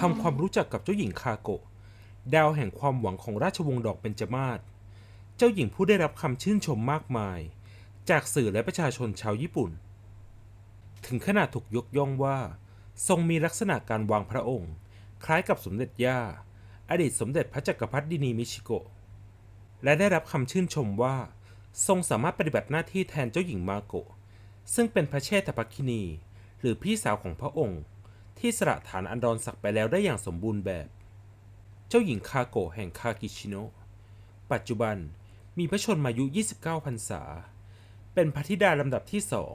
ทำความรู้จักกับเจ้าหญิงคาโกะดาวแห่งความหวังของราชวงศ์ดอกเบญจมาศเจ้าหญิงผู้ได้รับคำชื่นชมมากมาย จากสื่อและประชาชนชาวญี่ปุ่น ถึงขนาดถูกยกย่องว่า ทรงมีลักษณะการวางพระองค์ คล้ายกับสมเด็จย่าอดีตสมเด็จพระจักรพรรดินีมิชิโกะและได้รับคำชื่นชมว่า ทรงสามารถปฏิบัติหน้าที่แทนเจ้าหญิงมาโกะซึ่งเป็นพระเชษฐภคินีหรือพี่สาวของพระองค์ที่สละฐานอันดอนศักดิ์ไปแล้วได้อย่างสมบูรณ์แบบ เจ้าหญิงคาโกแห่งคากิชิโนะปัจจุบันมีพระชนมายุ 29 พรรษา เป็นพระธิดาลำดับที่สอง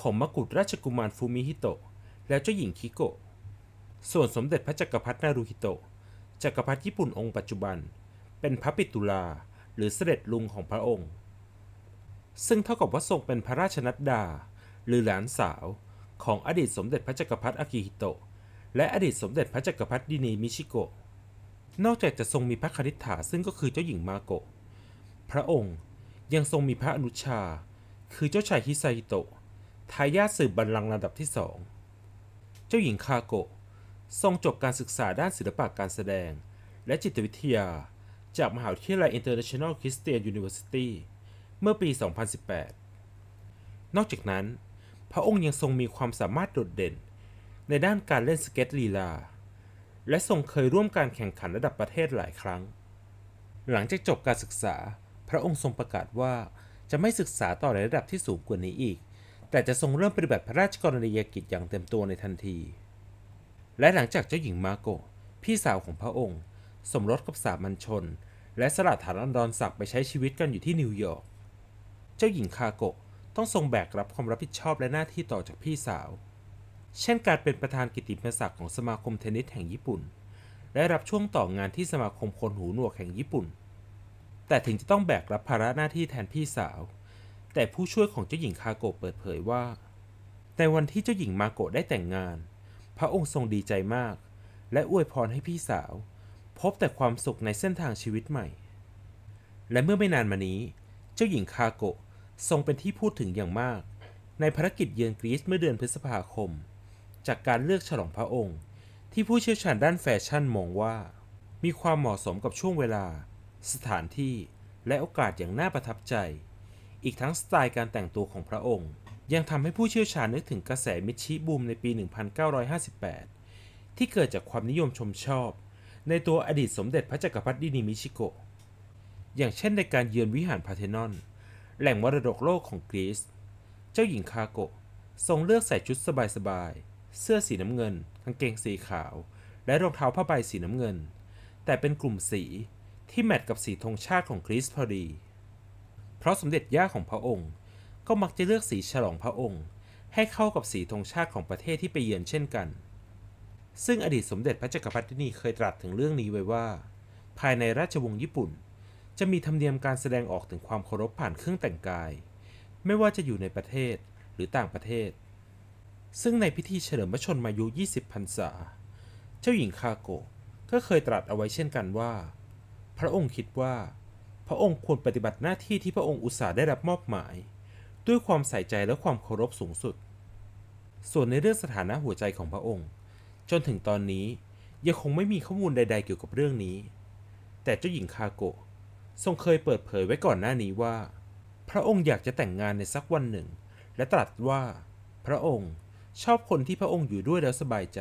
ของมกุฎราชกุมารฟูมิฮิโตะและเจ้าหญิงคิโกะส่วนสมเด็จพระจักรพรรดินารูฮิโตะจักรพรรดิญี่ปุ่นองค์ปัจจุบัน เป็นพระปิตุลาหรือเสด็จลุงของพระองค์ ซึ่งเท่ากับว่าทรงเป็นพระราชนัดดาหรือหลานสาวของอดีตสมเด็จพระจักรพรรดิอากิฮิโตะและอดีตสมเด็จพระจักรพรรดินีมิชิโกะนอกจากจะทรงมีพระคณิษฐาซึ่งก็คือเจ้าหญิงมาโกะพระองค์ยังทรงมีพระอนุชา คือเจ้าชายฮิซาฮิโตะทายาทสืบบัลลังก์ระดับที่สอง เจ้าหญิงคาโกะทรงจบการศึกษาด้านศิลปะการแสดง และจิตวิทยา จากมหาวิทยาลัย International Christian University เมื่อปี 2018 นอกจากนั้นพระองค์ยังทรงมีความสามารถโดดเด่นในด้านการเล่นสเก็ตลีลา และทรงเคยร่วมการแข่งขันระดับประเทศหลายครั้ง หลังจากจบการศึกษา พระองค์ทรงประกาศว่าจะไม่ศึกษาต่อในระดับที่สูงกว่านี้อีก แต่จะทรงเริ่มปฏิบัติพระราชกรณียกิจอย่างเต็มตัวในทันที และหลังจากเจ้าหญิงมาโกพี่สาวของพระองค์สมรสกับสามัญชน และสลัดฐานอันดอนศักดิ์ไปใช้ชีวิตกันอยู่ที่นิวยอร์ก เจ้าหญิงคาโกะต้องทรงแบกรับความรับผิดชอบและหน้าที่ต่อจากพี่สาว เช่นการเป็นประธานกิติมศักดิ์ของสมาคมเทนนิสแห่งญี่ปุ่น และรับช่วงต่องานที่สมาคมคนหูหนวกแห่งญี่ปุ่น แต่ถึงจะต้องแบกรับภาระหน้าที่แทนพี่สาว แต่ผู้ช่วยของเจ้าหญิงคาโกะเปิดเผยว่าในวันที่เจ้าหญิงมาโกะได้แต่งงาน พระองค์ทรงดีใจมาก และอวยพรให้พี่สาว พบแต่ความสุขในเส้นทางชีวิตใหม่ และเมื่อไม่นานมานี้ เจ้าหญิงคาโกะทรงเป็นที่พูดถึงอย่างมาก ในภารกิจเยือนกรีซเมื่อเดือนพฤษภาคม จากการเลือกฉลองพระองค์ ที่ผู้เชี่ยวชาญด้านแฟชั่นมองว่า มีความเหมาะสมกับช่วงเวลา สถานที่และโอกาสอย่างน่าประทับใจ อีกทั้งสไตล์การแต่งตัวของพระองค์ ยังทำให้ผู้เชี่ยวชาญนึกถึงกระแสมิชิบูม ในปี 1958 ที่เกิดจากความนิยมชมชอบ ในตัวอดีตสมเด็จพระจักรพรรดินิมิชิโกอย่างเช่นในการเยือนวิหารพาเทนอนแหล่งมรดกโลกของกรีซ เจ้าหญิงคาโกะทรงเลือกใส่ชุดสบายๆ เสื้อสีน้ำเงินกางเกงสีขาว และรองเท้าผ้าใบสีน้ำเงิน แต่เป็นกลุ่มสีที่แมทกับสีธงชาติของกรีซพอดี เพราะสมเด็จย่าของพระองค์ก็มักจะเลือกสีฉลองพระองค์ ให้เข้ากับสีธงชาติของประเทศที่ไปเยือนเช่นกัน ซึ่งอดีตสมเด็จพระจักรพรรดินีเคยตรัสถึงเรื่องนี้ไว้ว่า ภายในราชวงศ์ญี่ปุ่นจะมีธรรมเนียมการแสดงออกถึงความเคารพผ่านเครื่องแต่งกาย ไม่ว่าจะอยู่ในประเทศหรือต่างประเทศ ซึ่งในพิธีเฉลิมพระชนมายุ 20พรรษา เจ้าหญิงคาโกะก็เคยตรัสเอาไว้เช่นกันว่า พระองค์คิดว่า พระองค์ควรปฏิบัติหน้าที่ที่พระองค์อุตส่าห์ได้รับมอบหมาย ด้วยความใส่ใจและความเคารพสูงสุด ส่วนในเรื่องสถานะหัวใจของพระองค์ จนถึงตอนนี้ยังคงไม่มีข้อมูลใด ๆ เกี่ยวกับเรื่องนี้ แต่เจ้าหญิงคาโกะทรงเคยเปิดเผยไว้ก่อนหน้านี้ว่า พระองค์อยากจะแต่งงานในสักวันหนึ่ง และตรัสว่า พระองค์ชอบคนที่พระองค์อยู่ด้วยแล้วสบายใจ